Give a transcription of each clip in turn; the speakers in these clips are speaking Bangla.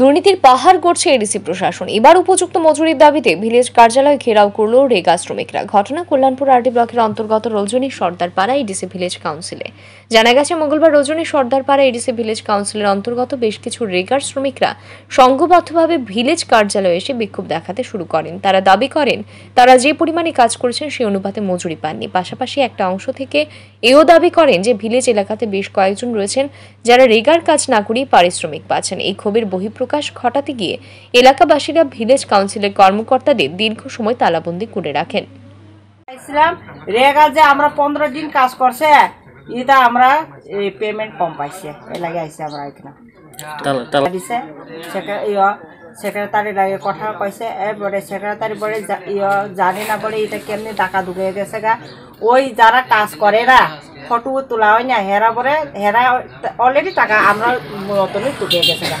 দুর্নীতির পাহাড় করছে এডিসি প্রশাসন এবার উপযুক্ত মজুরির দাবিতে ভিলেজ কার্যালয় ঘেরাও করল রেগা শ্রমিকরা ঘটনা কল্যাণপুর আরডি ব্লকের অন্তর্গত রজনী সর্দারপাড়া এডিসি ভিলেজ কাউন্সিলে জানা গেছে মঙ্গলবার রজনী সর্দারপাড়া এডিসি ভিলেজ কাউন্সিলের অন্তর্গত বেশ কিছু রেগার শ্রমিকরা সংঘবদ্ধভাবে ভিলেজ কার্যালয়ে এসে বিক্ষোভ দেখাতে শুরু করেন তারা দাবি করেন তারা যে পরিমাণে কাজ করেছেন সেই অনুপাতে মজুরি পাননি পাশাপাশি একটা অংশ থেকে এও দাবি করেন যে ভিলেজ এলাকাতে বেশ কয়েকজন রয়েছেন যারা রেগার কাজ না করেই পারিশ্রমিক পাচ্ছেন এই ক্ষোভের বহি প্রকাশ ঘটাতে গিয়ে এলাকাবাসীরা ভিলেজ কাউন্সিলের কর্মকর্তাদের দীর্ঘ সময় তালাবন্দি করে রাখেন যে আমরা পনেরো দিন কাজ করছে এটা আমরা পেমেন্ট কম এলাকায় আমরা এখানে সেক্রেটারি লাগে কথা এবারে সেক্রেটারি জানি না বলে এটা কেমনি টাকা ঢুকিয়ে গেছে গা ওই যারা কাজ করে না ফটো তোলা হয় না হেরা বলে হেরা অলরেডি টাকা আমরা মতনই ঢুকে গেছে গা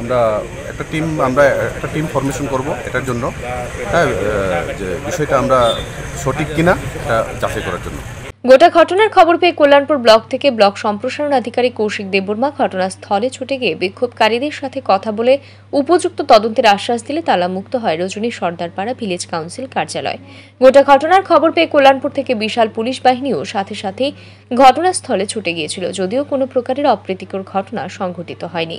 আমরা একটা টিম আমরা একটা টিম ফর্মেশন করব এটার জন্য হ্যাঁ যে বিষয়টা আমরা সঠিক কিনা এটা যাচাই করার জন্য গোটা ঘটনার খবর পেয়ে কল্যাণপুর ব্লক থেকে ব্লক সম্প্রসারণ আধিকারিক কৌশিক দেববর্মা ঘটনাস্থলে ছুটে গিয়ে বিক্ষোভকারীদের সাথে কথা বলে উপযুক্ত তদন্তের আশ্বাস দিলে তালামুক্ত হয় রজনী সর্দারপাড়া ভিলেজ কাউন্সিল কার্যালয় গোটা ঘটনার খবর পেয়ে কল্যাণপুর থেকে বিশাল পুলিশ বাহিনীও সাথে সাথে ঘটনাস্থলে ছুটে গিয়েছিল যদিও কোনো প্রকারের অপ্রীতিকর ঘটনা সংঘটিত হয়নি